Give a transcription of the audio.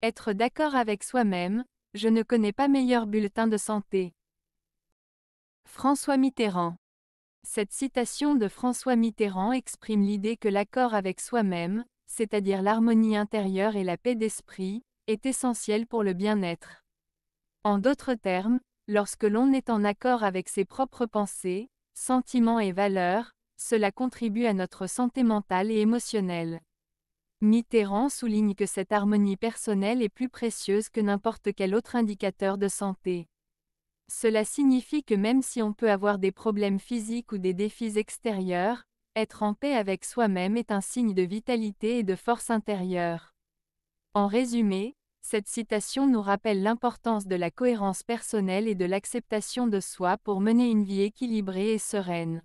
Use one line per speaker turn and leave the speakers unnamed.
Être d'accord avec soi-même, je ne connais pas meilleur bulletin de santé. François Mitterrand. Cette citation de François Mitterrand exprime l'idée que l'accord avec soi-même, c'est-à-dire l'harmonie intérieure et la paix d'esprit, est essentiel pour le bien-être. En d'autres termes, lorsque l'on est en accord avec ses propres pensées, sentiments et valeurs, cela contribue à notre santé mentale et émotionnelle. Mitterrand souligne que cette harmonie personnelle est plus précieuse que n'importe quel autre indicateur de santé. Cela signifie que même si on peut avoir des problèmes physiques ou des défis extérieurs, être en paix avec soi-même est un signe de vitalité et de force intérieure. En résumé, cette citation nous rappelle l'importance de la cohérence personnelle et de l'acceptation de soi pour mener une vie équilibrée et sereine.